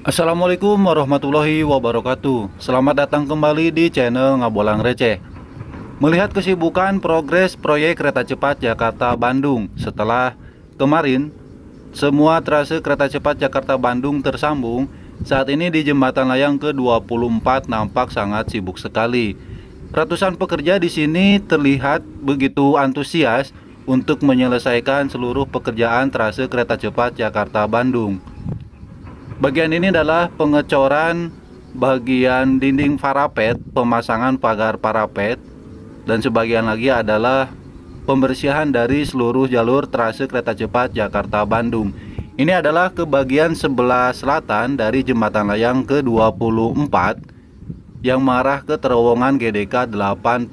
Assalamualaikum warahmatullahi wabarakatuh Selamat datang kembali di channel Ngabolang Receh Melihat kesibukan progres proyek kereta cepat Jakarta-Bandung Setelah kemarin semua trase kereta cepat Jakarta-Bandung tersambung Saat ini di jembatan layang ke-24 nampak sangat sibuk sekali Ratusan pekerja di sini terlihat begitu antusias untuk menyelesaikan seluruh pekerjaan trase kereta cepat Jakarta-Bandung Bagian ini adalah pengecoran bagian dinding parapet, pemasangan pagar parapet, dan sebagian lagi adalah pembersihan dari seluruh jalur trase kereta cepat Jakarta-Bandung. Ini adalah ke bagian sebelah selatan dari jembatan layang ke-24 yang marah ke terowongan GDK 82.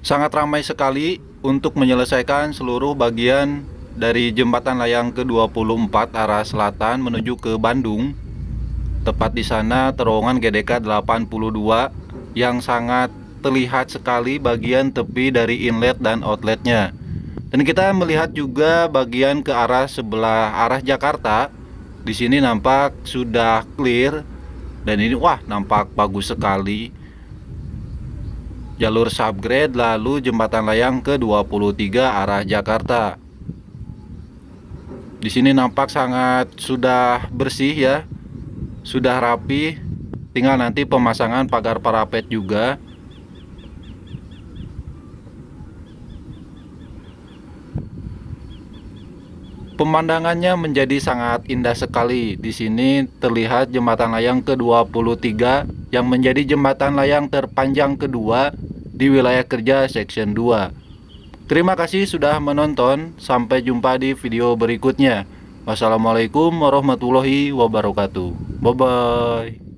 Sangat ramai sekali untuk menyelesaikan seluruh bagian dari jembatan layang ke-24 arah selatan menuju ke Bandung. Tepat di sana terowongan GDK 82 yang sangat terlihat sekali bagian tepi dari inlet dan outletnya. Dan kita melihat juga bagian ke arah sebelah arah Jakarta. Di sini nampak sudah clear dan ini wah nampak bagus sekali jalur subgrade lalu jembatan layang ke-23 arah Jakarta. Di sini nampak sangat sudah bersih ya. Sudah rapi. Tinggal nanti pemasangan pagar parapet juga. Pemandangannya menjadi sangat indah sekali. Di sini terlihat jembatan layang ke-23 yang menjadi jembatan layang terpanjang kedua di wilayah kerja section 2. Terima kasih sudah menonton, sampai jumpa di video berikutnya. Wassalamualaikum warahmatullahi wabarakatuh. Bye-bye.